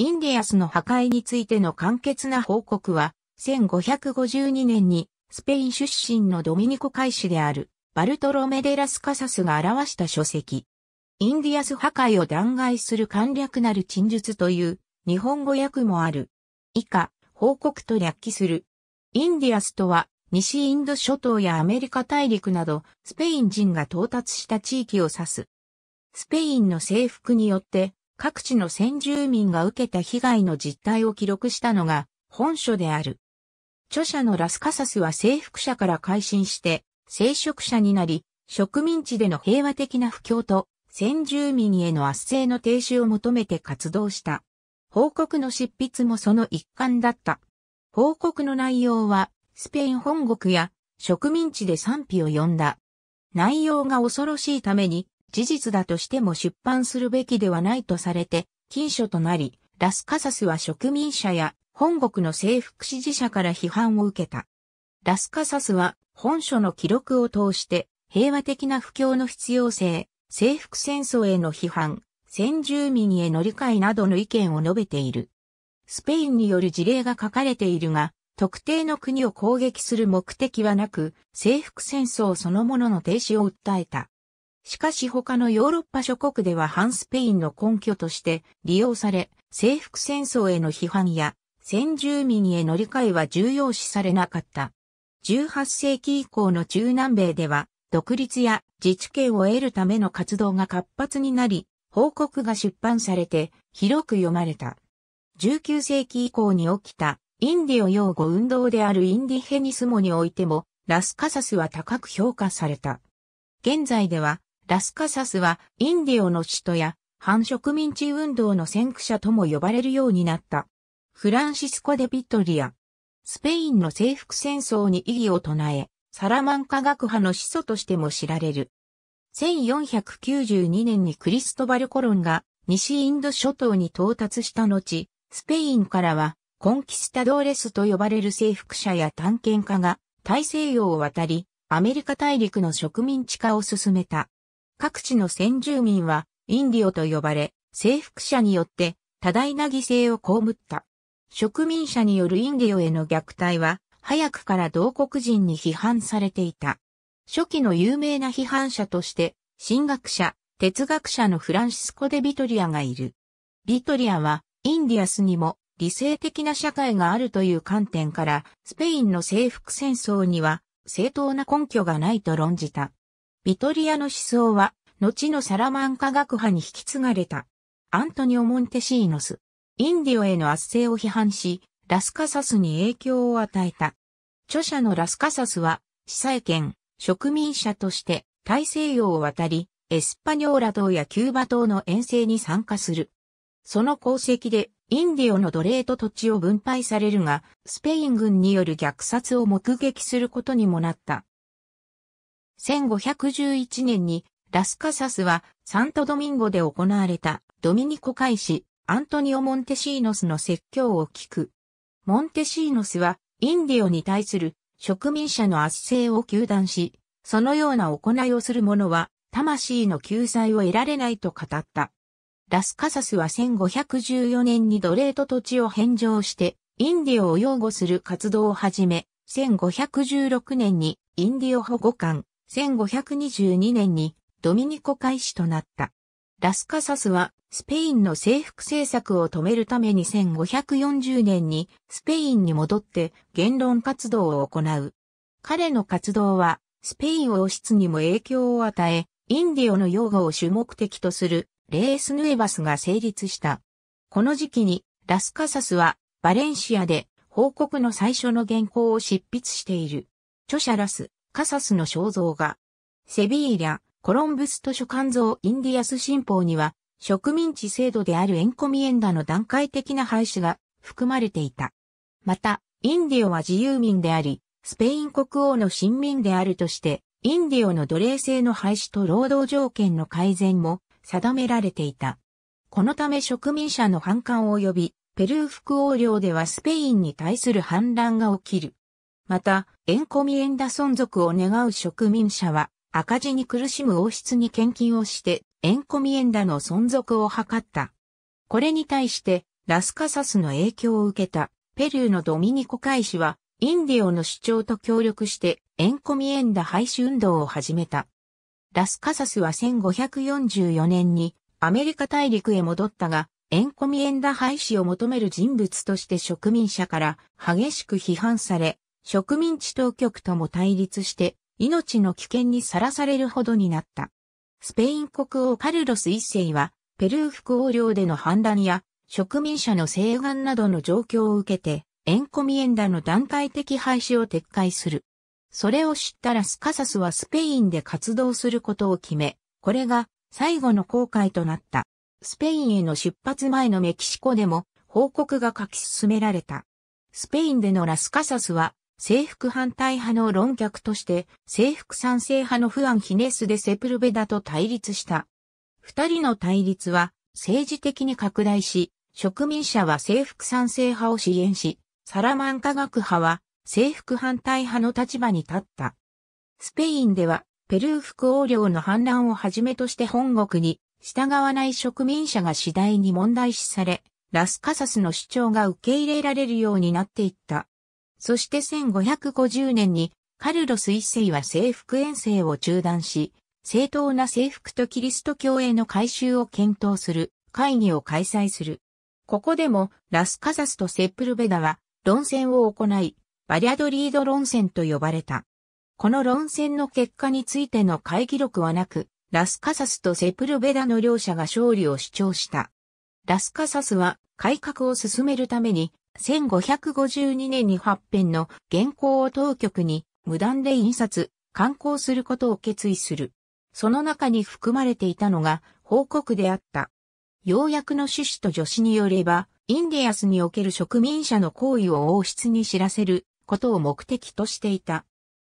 インディアスの破壊についての簡潔な報告は、1552年にスペイン出身のドミニコ海士であるバルトロメデラスカサスが表した書籍。インディアス破壊を弾劾する簡略なる陳述という日本語訳もある。以下、報告と略記する。インディアスとは西インド諸島やアメリカ大陸などスペイン人が到達した地域を指す。スペインの征服によって各地の先住民が受けた被害の実態を記録したのが本書である。著者のラスカサスは征服者から改心して聖職者になり、植民地での平和的な布教と先住民への圧政の停止を求めて活動した。報告の執筆もその一環だった。報告の内容はスペイン本国や植民地で賛否を呼んだ。内容が恐ろしいために事実だとしても出版するべきではないとされて、禁書となり、ラスカサスは植民者や本国の征服支持者から批判を受けた。ラスカサスは本書の記録を通して平和的な布教の必要性、征服戦争への批判、先住民への理解などの意見を述べている。スペインによる事例が書かれているが、特定の国を攻撃する目的はなく、征服戦争そのものの停止を訴えた。しかし他のヨーロッパ諸国では反スペインの根拠として利用され、征服戦争への批判や先住民への理解は重要視されなかった。18世紀以降の中南米では、独立や自治権を得るための活動が活発になり、報告が出版されて広く読まれた。19世紀以降に起きたインディオ擁護運動であるインディヘニスモにおいても、ラスカサスは高く評価された。現在ではラスカサスはインディオの首都や反植民地運動の先駆者とも呼ばれるようになった。フランシスコ・デ・ビトリア。スペインの征服戦争に異議を唱え、サラマンカ学派の始祖としても知られる。1492年にクリストバル・コロンが西インド諸島に到達した後、スペインからはコンキスタドーレスと呼ばれる征服者や探検家が大西洋を渡り、アメリカ大陸の植民地化を進めた。各地の先住民は、インディオと呼ばれ、征服者によって多大な犠牲を被った。植民者によるインディオへの虐待は、早くから同国人に批判されていた。初期の有名な批判者として、神学者、哲学者のフランシスコ・デ・ビトリアがいる。ビトリアは、インディアスにも理性的な社会があるという観点から、スペインの征服戦争には正当な根拠がないと論じた。ビトリアの思想は、後のサラマン科学派に引き継がれた。アントニオ・モンテシーノス。インディオへの圧政を批判し、ラスカサスに影響を与えた。著者のラスカサスは、司祭権、植民者として大西洋を渡り、エスパニョーラ島やキューバ島の遠征に参加する。その功績で、インディオの奴隷と土地を分配されるが、スペイン軍による虐殺を目撃することにもなった。1511年にラスカサスはサントドミンゴで行われたドミニコ会士アントニオ・モンテシーノスの説教を聞く。モンテシーノスはインディオに対する植民者の圧政を求断し、そのような行いをする者は魂の救済を得られないと語った。ラスカサスは1514年に奴隷と土地を返上して、インディオを擁護する活動を始め、1516年にインディオ保護官、1522年にドミニコ開始となった。ラスカサスはスペインの征服政策を止めるために1540年にスペインに戻って言論活動を行う。彼の活動はスペイン王室にも影響を与え、インディオの擁護を主目的とするレースヌエバスが成立した。この時期にラスカサスはバレンシアで報告の最初の原稿を執筆している。著者ラス、カサスの肖像画。セビーリャ、コロンブス図書館像インディアス新報には、植民地制度であるエンコミエンダの段階的な廃止が含まれていた。また、インディオは自由民であり、スペイン国王の新民であるとして、インディオの奴隷制の廃止と労働条件の改善も定められていた。このため植民者の反感を呼び、ペルー副王領ではスペインに対する反乱が起きる。また、縁込み縁ダ存続を願う植民者は、赤字に苦しむ王室に献金をして、縁込み縁ダの存続を図った。これに対して、ラスカサスの影響を受けた、ペルーのドミニコ海士は、インディオの主張と協力して、縁込み縁ダ廃止運動を始めた。ラスカサスは1544年に、アメリカ大陸へ戻ったが、エンコミエンダ廃止を求める人物として植民者から激しく批判され、植民地当局とも対立して命の危険にさらされるほどになった。スペイン国王カルロス一世は、ペルー副王領での反乱や植民者の請願などの状況を受けて、エンコミエンダの段階的廃止を撤回する。それを知ったらスカサスはスペインで活動することを決め、これが最後の航海となった。スペインへの出発前のメキシコでも報告が書き進められた。スペインでのラスカサスは征服反対派の論客として、征服賛成派のフアン・ヒネスでセプルベダと対立した。二人の対立は、政治的に拡大し、植民者は征服賛成派を支援し、サラマン科学派は征服反対派の立場に立った。スペインでは、ペルー副王領の反乱をはじめとして本国に従わない植民者が次第に問題視され、ラスカサスの主張が受け入れられるようになっていった。そして1550年にカルロス一世は征服遠征を中断し、正当な征服とキリスト教への改修を検討する会議を開催する。ここでもラスカザスとセップルベダは論戦を行い、バリアドリード論戦と呼ばれた。この論戦の結果についての会議録はなく、ラスカサスとセプルベダの両者が勝利を主張した。ラスカサスは改革を進めるために1552年に発編の原稿を当局に無断で印刷、刊行することを決意する。その中に含まれていたのが報告であった。要約の趣旨と助詞によれば、インディアスにおける植民者の行為を王室に知らせることを目的としていた。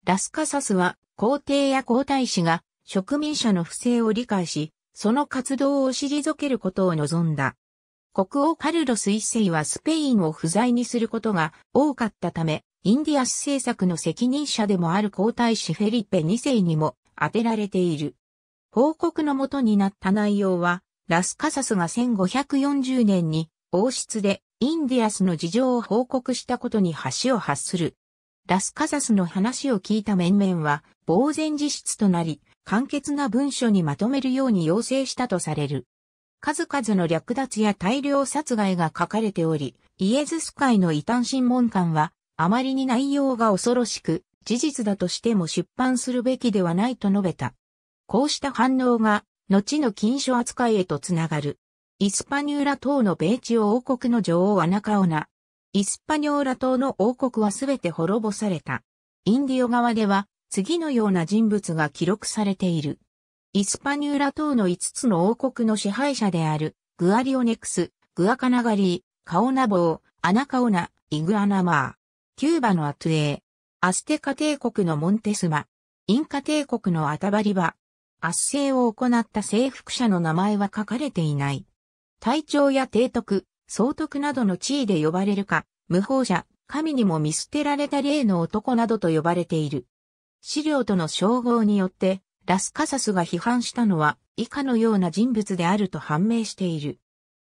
ラスカサスは皇帝や皇太子が植民者の不正を理解し、その活動を退けることを望んだ。国王カルロス一世はスペインを不在にすることが多かったため、インディアス政策の責任者でもある皇太子フェリペ二世にも当てられている。報告のもとになった内容は、ラスカサスが1540年に王室でインディアスの事情を報告したことに橋を発する。ラスカサスの話を聞いた面々は、呆然自失となり、簡潔な文書にまとめるように要請したとされる。数々の略奪や大量殺害が書かれており、イエズス会の異端審問官は、あまりに内容が恐ろしく、事実だとしても出版するべきではないと述べた。こうした反応が、後の禁書扱いへとつながる。イスパニューラ島の米地王国の女王アナカオナ。イスパニューラ島の王国はすべて滅ぼされた。インディオ側では、次のような人物が記録されている。イスパニューラ島の5つの王国の支配者である、グアリオネクス、グアカナガリー、カオナボー、アナカオナ、イグアナマー、キューバのアトゥエー、アステカ帝国のモンテスマ、インカ帝国のアタバリバ、圧政を行った征服者の名前は書かれていない。隊長や提督、総督などの地位で呼ばれるか、無法者、神にも見捨てられた例の男などと呼ばれている。資料との称号によって、ラスカサスが批判したのは以下のような人物であると判明している。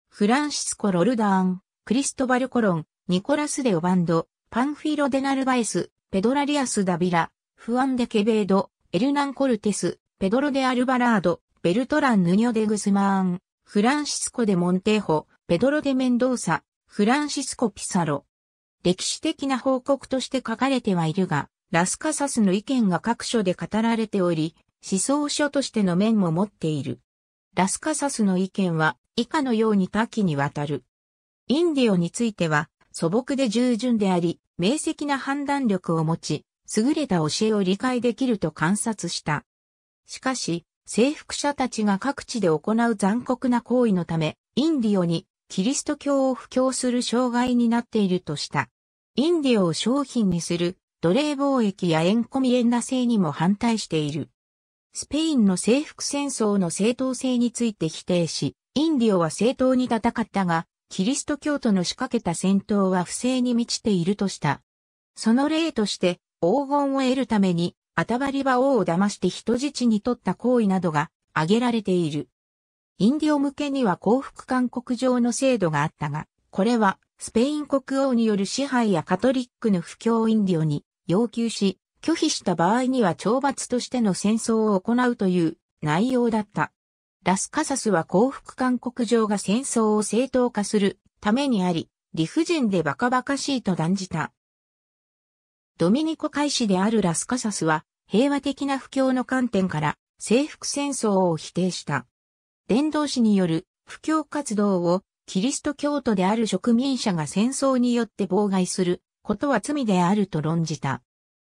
フランシスコ・ロルダーン、クリストバル・コロン、ニコラス・デオバンド、パンフィロ・デナルバエス、ペドラリアス・ダビラ、フアンデ・ケベード、エルナン・コルテス、ペドロ・デ・アルバラード、ベルトラン・ヌニョ・デ・グスマーン、フランシスコ・デ・モンテーホ、ペドロ・デ・メンドーサ、フランシスコ・ピサロ。歴史的な報告として書かれてはいるが、ラスカサスの意見が各所で語られており、思想書としての面も持っている。ラスカサスの意見は以下のように多岐にわたる。インディオについては素朴で従順であり、明晰な判断力を持ち、優れた教えを理解できると観察した。しかし、征服者たちが各地で行う残酷な行為のため、インディオにキリスト教を布教する障害になっているとした。インディオを商品にする奴隷貿易や縁込み縁な性にも反対している。スペインの征服戦争の正当性について否定し、インディオは正当に戦ったが、キリスト教徒の仕掛けた戦闘は不正に満ちているとした。その例として、黄金を得るために、アタバリバ王を騙して人質に取った行為などが挙げられている。インディオ向けには幸福勧告上の制度があったが、これはスペイン国王による支配やカトリックの布教インディオに要求し、拒否した場合には懲罰としての戦争を行うという内容だった。ラスカサスは幸福勧告状が戦争を正当化するためにあり、理不尽でバカバカしいと断じた。ドミニコ海士であるラスカサスは、平和的な不況の観点から征服戦争を否定した。伝道師による布教活動をキリスト教徒である植民者が戦争によって妨害することは罪であると論じた。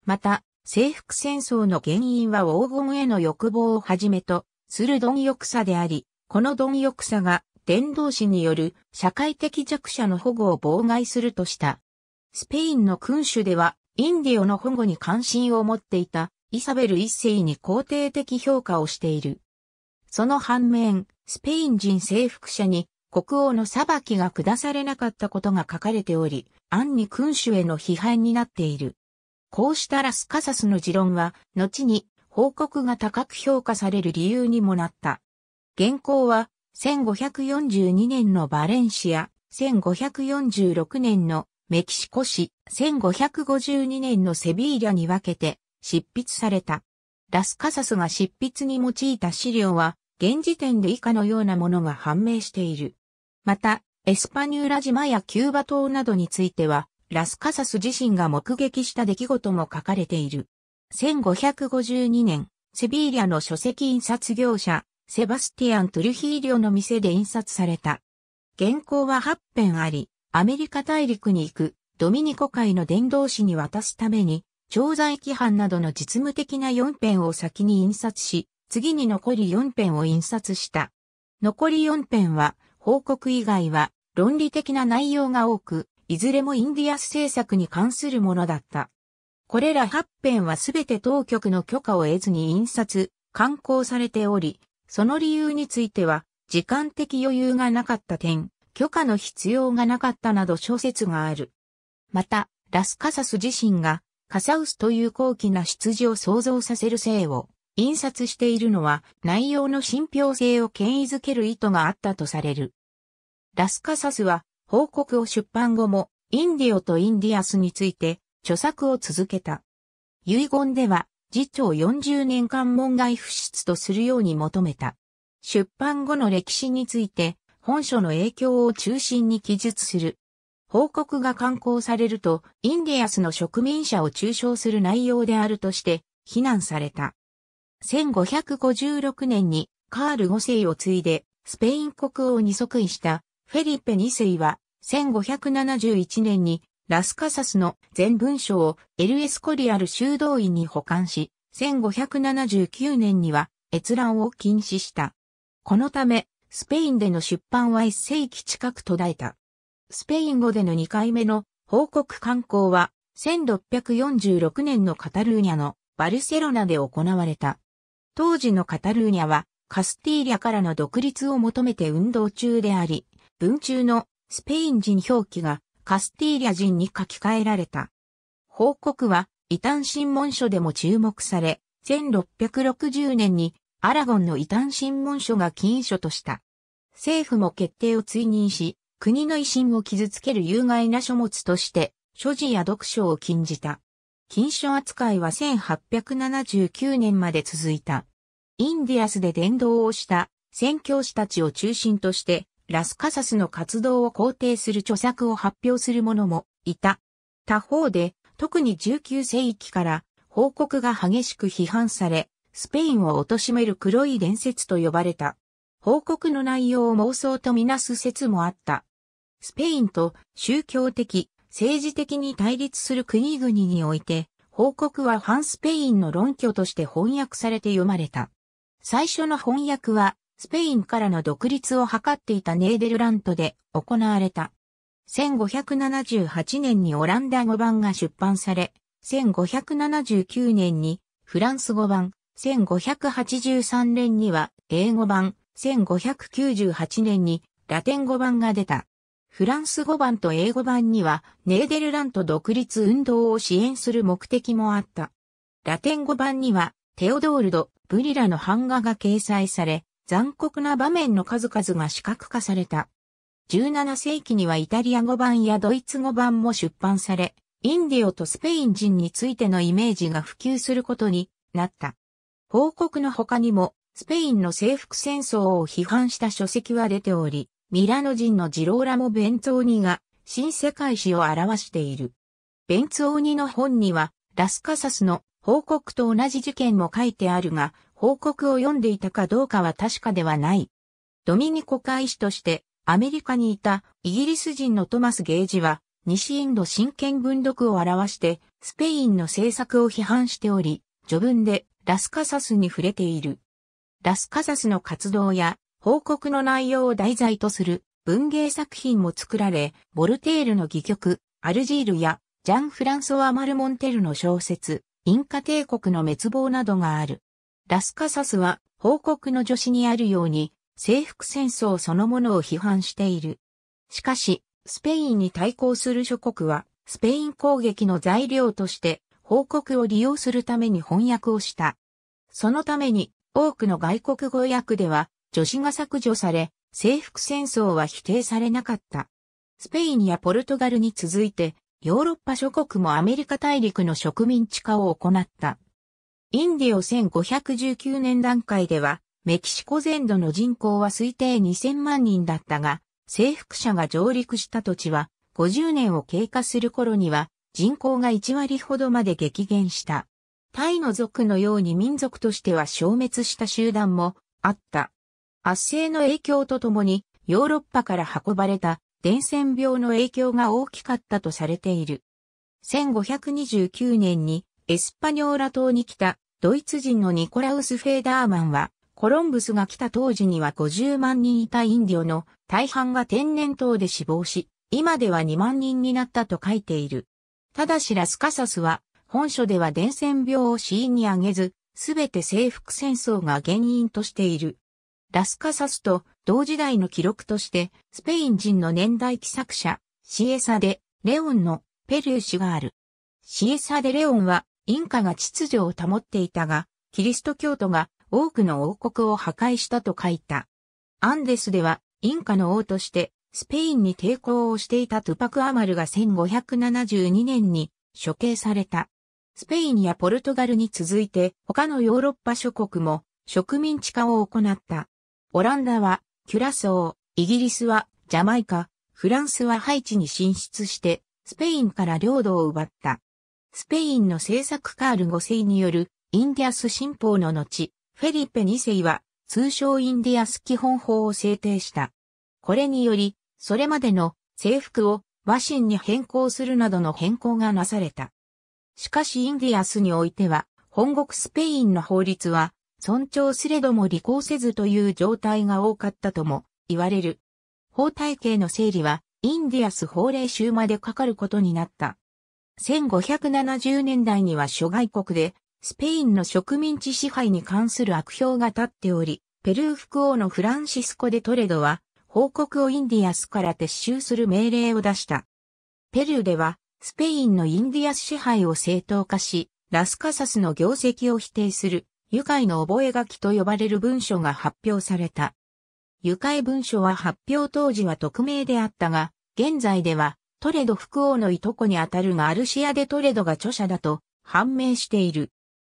また、征服戦争の原因は黄金への欲望をはじめとする貪欲さであり、この貪欲さが伝道師による社会的弱者の保護を妨害するとした。スペインの君主では、インディオの保護に関心を持っていたイサベル一世に肯定的評価をしている。その反面、スペイン人征服者に国王の裁きが下されなかったことが書かれており、暗に君主への批判になっている。こうしたラスカサスの持論は、後に報告が高く評価される理由にもなった。原稿は、1542年のバレンシア、1546年のメキシコ市、1552年のセビーリャに分けて執筆された。ラスカサスが執筆に用いた資料は、現時点で以下のようなものが判明している。また、エスパニューラ島やキューバ島などについては、ラスカサス自身が目撃した出来事も書かれている。1552年、セビーリアの書籍印刷業者、セバスティアン・トゥルヒーリョの店で印刷された。原稿は8編あり、アメリカ大陸に行く、ドミニコ会の伝道師に渡すために、調剤規範などの実務的な4編を先に印刷し、次に残り4編を印刷した。残り4編は、報告以外は、論理的な内容が多く、いずれもインディアス政策に関するものだった。これら8編はすべて当局の許可を得ずに印刷、刊行されており、その理由については、時間的余裕がなかった点、許可の必要がなかったなど諸説がある。また、ラスカサス自身が、カサウスという高貴な羊を想像させる性を印刷しているのは内容の信憑性を権威づける意図があったとされる。ラスカサスは報告を出版後も、インディオとインディアスについて、著作を続けた。遺言では、次長40年間門外不出とするように求めた。出版後の歴史について、本書の影響を中心に記述する。報告が刊行されると、インディアスの植民者を中傷する内容であるとして、非難された。1556年にカール5世を継いで、スペイン国王に即位したフェリペ2世は、1571年にラスカサスの全文書をエルエスコリアル修道院に保管し、1579年には閲覧を禁止した。このため、スペインでの出版は一世紀近く途絶えた。スペイン語での2回目の報告刊行は、1646年のカタルーニャのバルセロナで行われた。当時のカタルーニャは、カスティーリャからの独立を求めて運動中であり、文中のスペイン人表記がカスティーリャ人に書き換えられた。報告は、異端審問書でも注目され、1660年にアラゴンの異端審問書が禁書とした。政府も決定を追認し、国の威信を傷つける有害な書物として、所持や読書を禁じた。禁書扱いは1879年まで続いた。インディアスで伝道をした宣教師たちを中心として、ラスカサスの活動を肯定する著作を発表する者もいた。他方で、特に19世紀から報告が激しく批判され、スペインを貶める黒い伝説と呼ばれた。報告の内容を妄想とみなす説もあった。スペインと宗教的、政治的に対立する国々において、報告は反スペインの論拠として翻訳されて読まれた。最初の翻訳はスペインからの独立を図っていたネーデルラントで行われた。1578年にオランダ語版が出版され、1579年にフランス語版、1583年には英語版、1598年にラテン語版が出た。フランス語版と英語版にはネーデルラント独立運動を支援する目的もあった。ラテン語版にはテオドールド・ブリラの版画が掲載され、残酷な場面の数々が視覚化された。17世紀にはイタリア語版やドイツ語版も出版され、インディオとスペイン人についてのイメージが普及することになった。報告の他にも、スペインの征服戦争を批判した書籍は出ており、ミラノ人のジローラモ・ベンツォーニが、新世界史を表している。ベンツォーニの本には、ラスカサスの報告と同じ事件も書いてあるが、報告を読んでいたかどうかは確かではない。ドミニコ会士としてアメリカにいたイギリス人のトマス・ゲージは西インド神剣文読を表してスペインの政策を批判しており、序文でラスカサスに触れている。ラスカサスの活動や報告の内容を題材とする文芸作品も作られ、ボルテールの戯曲、アルジールやジャン・フランソワ・マルモンテルの小説、インカ帝国の滅亡などがある。ラスカサスは、報告の助詞にあるように、征服戦争そのものを批判している。しかし、スペインに対抗する諸国は、スペイン攻撃の材料として、報告を利用するために翻訳をした。そのために、多くの外国語訳では、助詞が削除され、征服戦争は否定されなかった。スペインやポルトガルに続いて、ヨーロッパ諸国もアメリカ大陸の植民地化を行った。インディオ1519年段階では、メキシコ全土の人口は推定2000万人だったが、征服者が上陸した土地は、50年を経過する頃には、人口が1割ほどまで激減した。タイの族のように民族としては消滅した集団もあった。圧政の影響とともにヨーロッパから運ばれた伝染病の影響が大きかったとされている。1529年にエスパニョーラ島に来たドイツ人のニコラウス・フェーダーマンは、コロンブスが来た当時には50万人いたインディオの大半が天然痘で死亡し、今では2万人になったと書いている。ただしラスカサスは、本書では伝染病を死因に挙げず、すべて征服戦争が原因としている。ラスカサスと同時代の記録として、スペイン人の年代記作者、シエサデ・レオンのペルー氏がある。シエサデ・レオンは、インカが秩序を保っていたが、キリスト教徒が多くの王国を破壊したと書いた。アンデスでは、インカの王として、スペインに抵抗をしていたトゥパク・アマルが1572年に処刑された。スペインやポルトガルに続いて他のヨーロッパ諸国も植民地化を行った。オランダはキュラソー、イギリスはジャマイカ、フランスはハイチに進出して、スペインから領土を奪った。スペインの政策カール5世によるインディアス新法の後、フェリペ2世は通称インディアス基本法を制定した。これにより、それまでの制服を和神に変更するなどの変更がなされた。しかしインディアスにおいては、本国スペインの法律は尊重すれども履行せずという状態が多かったとも言われる。法体系の整理はインディアス法令集までかかることになった。1570年代には諸外国でスペインの植民地支配に関する悪評が立っており、ペルー副王のフランシスコ・デ・トレドは報告をインディアスから撤収する命令を出した。ペルーではスペインのインディアス支配を正当化し、ラスカサスの業績を否定する愉快の覚書と呼ばれる文書が発表された。愉快文書は発表当時は匿名であったが、現在ではトレド副王のいとこにあたるガルシアでトレドが著者だと判明している。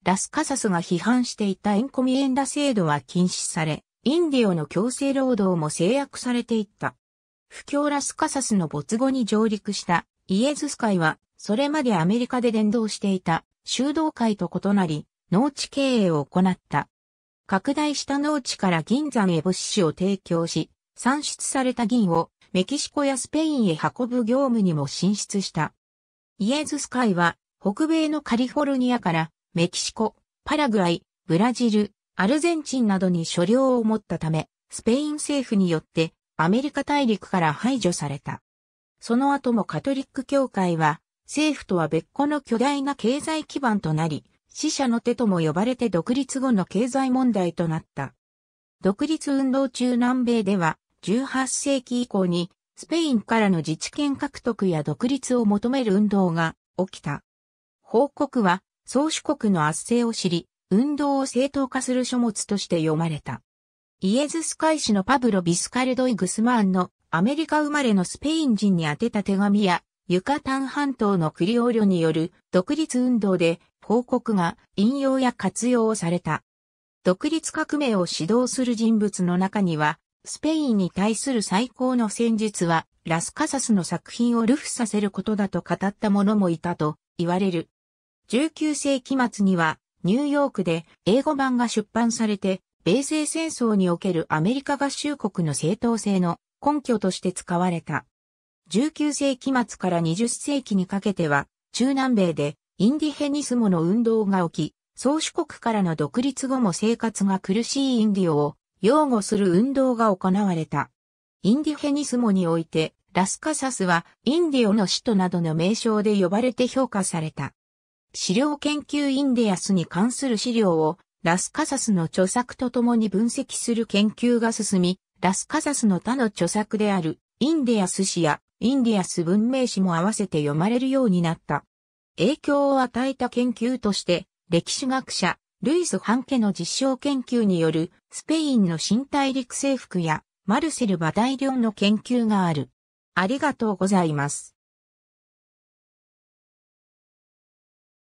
ラスカサスが批判していたエンコミエンダ制度は禁止され、インディオの強制労働も制約されていった。不況ラスカサスの没後に上陸したイエズス会は、それまでアメリカで伝道していた修道会と異なり、農地経営を行った。拡大した農地から銀山へ物資を提供し、産出された銀をメキシコやスペインへ運ぶ業務にも進出した。イエズス会は北米のカリフォルニアからメキシコ、パラグアイ、ブラジル、アルゼンチンなどに所領を持ったため、スペイン政府によってアメリカ大陸から排除された。その後もカトリック教会は政府とは別個の巨大な経済基盤となり、死者の手とも呼ばれて独立後の経済問題となった。独立運動中南米では18世紀以降にスペインからの自治権獲得や独立を求める運動が起きた。報告は宗主国の圧政を知り、運動を正当化する書物として読まれた。イエズス会士のパブロ・ビスカルドイ・グスマンのアメリカ生まれのスペイン人に宛てた手紙やユカタン半島のクリオーリョによる独立運動で報告が引用や活用をされた。独立革命を指導する人物の中には、スペインに対する最高の戦術は、ラスカサスの作品をルフさせることだと語った者もいたと言われる。19世紀末には、ニューヨークで英語版が出版されて、米西戦争におけるアメリカ合衆国の正当性の根拠として使われた。19世紀末から20世紀にかけては、中南米でインディヘニスモの運動が起き、宗主国からの独立後も生活が苦しいインディオを擁護する運動が行われた。インディヘニスモにおいて、ラスカサスはインディオの首都などの名称で呼ばれて評価された。資料研究インディアスに関する資料をラスカサスの著作とともに分析する研究が進み、ラスカサスの他の著作であるインディアス氏やインディアス文明史も合わせて読まれるようになった。影響を与えた研究として、歴史学者、ルイス・ハンケの実証研究による、スペインの新大陸征服や、マルセル・バダイリョンの研究がある。ありがとうございます。